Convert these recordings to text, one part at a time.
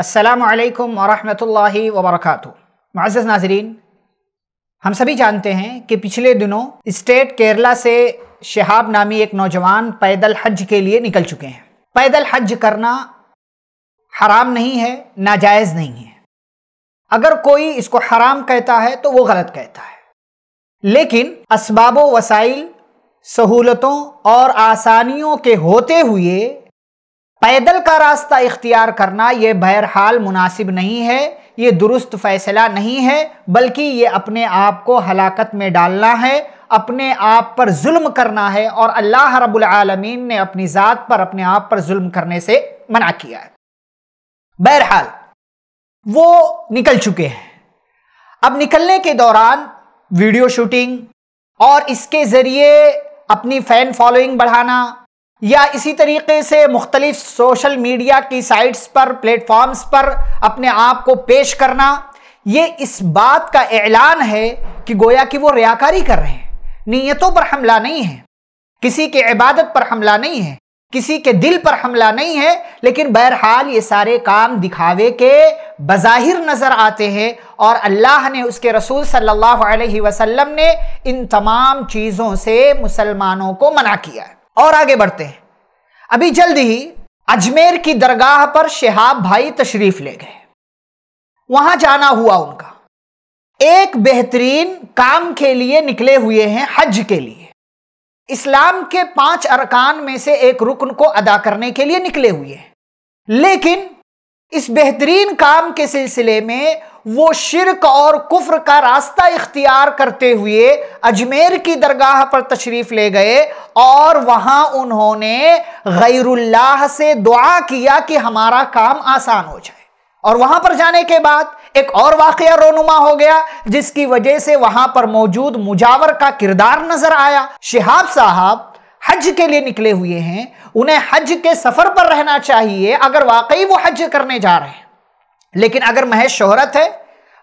असलकम वरहमल वबरक मज़ नाजरीन हम सभी जानते हैं कि पिछले दिनों स्टेट केरला से शहाब नामी एक नौजवान पैदल हज के लिए निकल चुके हैं पैदल हज करना हराम नहीं है नाजायज़ नहीं है अगर कोई इसको हराम कहता है तो वो गलत कहता है लेकिन इसबाब वसाइल सहूलतों और आसानियों के होते हुए पैदल का रास्ता इख्तियार करना ये बहरहाल मुनासिब नहीं है ये दुरुस्त फ़ैसला नहीं है बल्कि ये अपने आप को हलाकत में डालना है अपने आप पर जुल्म करना है और अल्लाह रब्बुल आलमीन ने अपनी ज़ात पर अपने आप पर जुल्म करने से मना किया है बहरहाल वो निकल चुके हैं अब निकलने के दौरान वीडियो शूटिंग और इसके ज़रिए अपनी फ़ैन फॉलोइंग बढ़ाना या इसी तरीके से मुख्तलिफ सोशल मीडिया की साइट्स पर प्लेटफॉर्म्स पर अपने आप को पेश करना ये इस बात का ऐलान है कि गोया कि वो रियाकारी कर रहे हैं नीयतों पर हमला नहीं है किसी के इबादत पर हमला नहीं है किसी के दिल पर हमला नहीं है लेकिन बहरहाल ये सारे काम दिखावे के बज़ाहिर नज़र आते हैं और अल्लाह ने उसके रसूल सल्लल्लाहु अलैहि वसल्लम ने इन तमाम चीज़ों से मुसलमानों को मना किया है और आगे बढ़ते हैं अभी जल्द ही अजमेर की दरगाह पर शहाब भाई तशरीफ ले गए वहां जाना हुआ उनका एक बेहतरीन काम के लिए निकले हुए हैं हज के लिए इस्लाम के पांच अरकान में से एक रुकन को अदा करने के लिए निकले हुए हैं लेकिन इस बेहतरीन काम के सिलसिले में वो शिरक और कुफ्र का रास्ता इख्तियार करते हुए अजमेर की दरगाह पर तशरीफ ले गए और वहां उन्होंने गैरुल्लाह से दुआ किया कि हमारा काम आसान हो जाए और वहां पर जाने के बाद एक और वाक़ रोनुमा हो गया जिसकी वजह से वहां पर मौजूद मुजावर का किरदार नजर आया शिहाब साहब हज के लिए निकले हुए हैं उन्हें हज के सफर पर रहना चाहिए अगर वाकई वो हज करने जा रहे हैं लेकिन अगर महज शोहरत है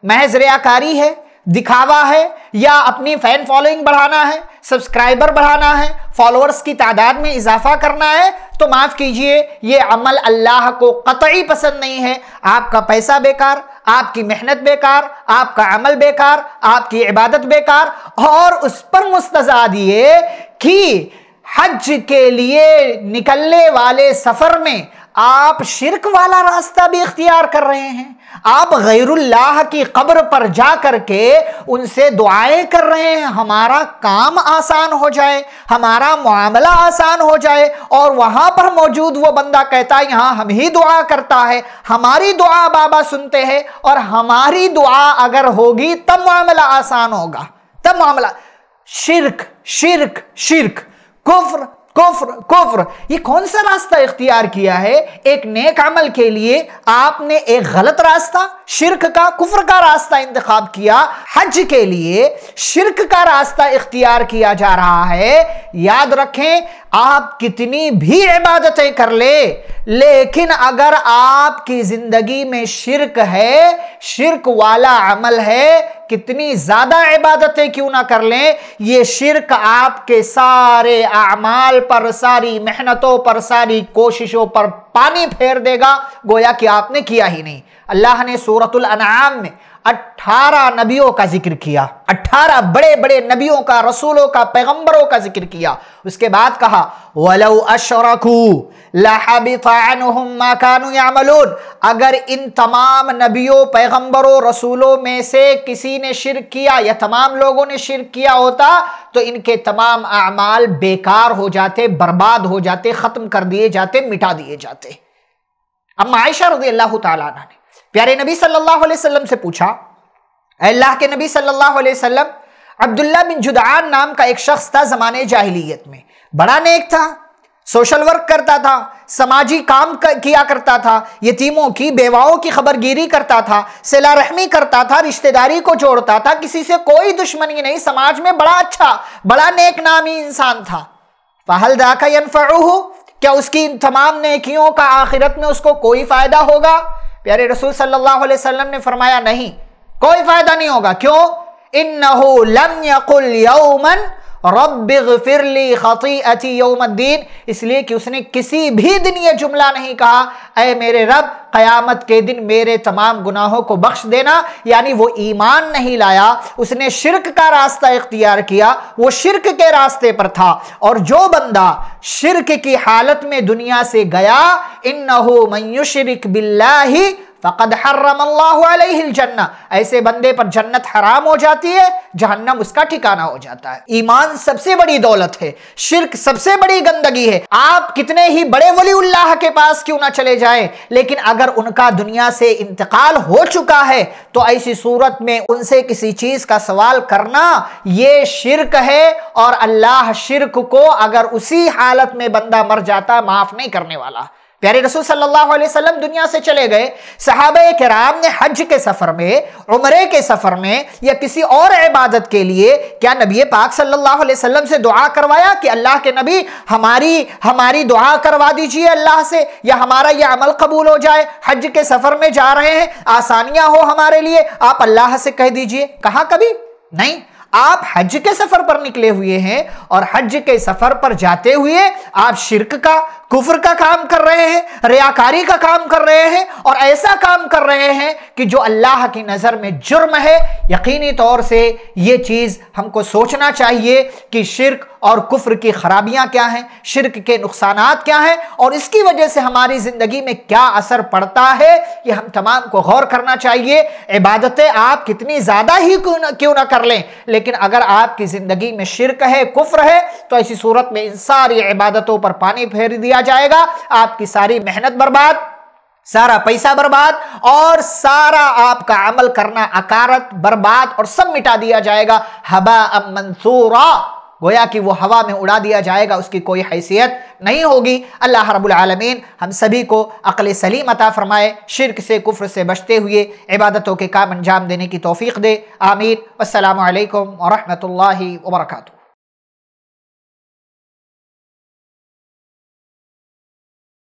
महज रियाकारी है दिखावा है या अपनी फैन फॉलोइंग बढ़ाना है सब्सक्राइबर बढ़ाना है फॉलोअर्स की तादाद में इजाफा करना है तो माफ़ कीजिए ये अमल अल्लाह को कतई पसंद नहीं है आपका पैसा बेकार आपकी मेहनत बेकार आपका अमल बेकार आपकी इबादत बेकार और उस पर मुस्तजा दिए कि हज के लिए निकलने वाले सफ़र में आप शिरक वाला रास्ता भी इख्तियार कर रहे हैं आप गैरुल्लाह की कब्र पर जा कर के उनसे दुआएं कर रहे हैं हमारा काम आसान हो जाए हमारा मामला आसान हो जाए और वहां पर मौजूद वो बंदा कहता है यहाँ हम ही दुआ करता है हमारी दुआ बाबा सुनते हैं और हमारी दुआ अगर होगी तब मामला आसान होगा तब मामला शिरक शिरक शिरक कुफर कुफर कुफर ये कौन सा रास्ता इख्तियार किया है एक नेक अमल के लिए आपने एक गलत रास्ता शिरक का कुफर का रास्ता इंतखब किया हज के लिए शिरक का रास्ता इख्तियार किया जा रहा है याद रखें आप कितनी भी इबादतें कर ले लेकिन अगर आपकी जिंदगी में शिरक है शिरक वाला अमल है कितनी ज्यादा इबादतें क्यों ना कर लें ये शिरक आपके सारे अमाल पर सारी मेहनतों पर सारी कोशिशों पर पानी फेर देगा गोया कि आपने किया ही नहीं अल्लाह ने सूरतुल अनाम में 18 नबियों का जिक्र किया 18 बड़े बड़े नबियों का रसूलों का पैगंबरों का जिक्र किया उसके बाद कहा वलऊ अशरकू अगर इन तमाम नबियों पैगंबरों रसूलों में से किसी ने शिर किया या तमाम लोगों ने शिर किया होता तो इनके तमाम अमाल बेकार हो जाते बर्बाद हो जाते ख़त्म कर दिए जाते मिटा दिए जाते अब आयशा रजी अल्लाह तला ने प्यारे नबी सल्लल्लाहु अलैहि वसल्लम से पूछा अल्लाह के नबी सल्लल्लाहु अलैहि वसल्लम अब्दुल्ला बिन जुदान नाम का एक शख्स था ज़माने जाहिलियत में बड़ा नेक था सोशल वर्क करता था समाजी काम कर, किया करता था यतीमों की बेवाओं की खबरगिरी करता था सिला रहमी करता था रिश्तेदारी को जोड़ता था किसी से कोई दुश्मनी नहीं समाज में बड़ा अच्छा बड़ा नेक नामी इंसान था फहल दाका यनफरू क्या उसकी तमाम नेकियों का आखिरत में उसको कोई फ़ायदा होगा प्यारे रसूल सल्लल्लाहु अलैहि वसल्लम ने फरमाया नहीं कोई फ़ायदा नहीं होगा क्यों इन नम यौमन इसलिए कि उसने किसी भी दिन ये जुमला नहीं कहा अ मेरे रब क़यामत के दिन मेरे तमाम गुनाहों को बख्श देना यानी वो ईमान नहीं लाया उसने शिरक का रास्ता इख्तियार किया वो शिरक के रास्ते पर था और जो बंदा शिरक की हालत में दुनिया से गया इन नहो बिल्ला ही عليه हर्रमल्लाजन्ना ऐसे बंदे पर जन्नत हराम हो जाती है जहन्नम उसका ठिकाना हो जाता है ईमान सबसे बड़ी दौलत है शिरक सबसे बड़ी गंदगी है आप कितने ही बड़े वली उल्लाह के पास क्यों ना चले जाएं लेकिन अगर उनका दुनिया से इंतकाल हो चुका है तो ऐसी सूरत में उनसे किसी चीज़ का सवाल करना ये शिरक है और अल्लाह शिरक को अगर उसी हालत में बंदा मर जाता माफ़ नहीं करने वाला प्यारे रसूल सल्लल्लाहु अलैहि वसल्लम दुनिया से चले गए के राम ने हज के सफ़र में उमरे के सफ़र में या किसी और इबादत के लिए क्या नबी पाक सल्लल्लाहु अलैहि वसल्लम से दुआ करवाया कि अल्लाह के नबी हमारी हमारी दुआ करवा दीजिए अल्लाह से या हमारा यह अमल कबूल हो जाए हज के सफ़र में जा रहे हैं आसानियाँ हो हमारे लिए आप अल्लाह से कह दीजिए कहाँ कभी नहीं आप हज के सफर पर निकले हुए हैं और हज के सफर पर जाते हुए आप शिरक का कुफर का काम कर रहे हैं रियाकारी का काम कर रहे हैं और ऐसा काम कर रहे हैं कि जो अल्लाह की नज़र में जुर्म है यकीनी तौर से ये चीज़ हमको सोचना चाहिए कि शिरक और कुफ्र की खराबियां क्या हैं शिरक के नुकसान क्या हैं और इसकी वजह से हमारी ज़िंदगी में क्या असर पड़ता है ये हम तमाम को गौर करना चाहिए इबादतें आप कितनी ज़्यादा ही क्यों ना क्यों ना कर लें लेकिन अगर आपकी ज़िंदगी में शिरक है कुफ्र है तो ऐसी सूरत में इन सारी इबादतों पर पानी फेर दिया जाएगा आपकी सारी मेहनत बर्बाद सारा पैसा बर्बाद और सारा आपका अमल करना अकारत बर्बाद और सब मिटा दिया जाएगा हबा मंसूरा गोया कि वो हवा में उड़ा दिया जाएगा उसकी कोई हैसियत नहीं होगी अल्लाह रबालमीन हम सभी को अकल सलीम अता फ़रमाए शिरक से कुफ्र से बचते हुए इबादतों के काम अंजाम देने की तोफ़ी दे आमीन अल्लाम वरहमल वर्का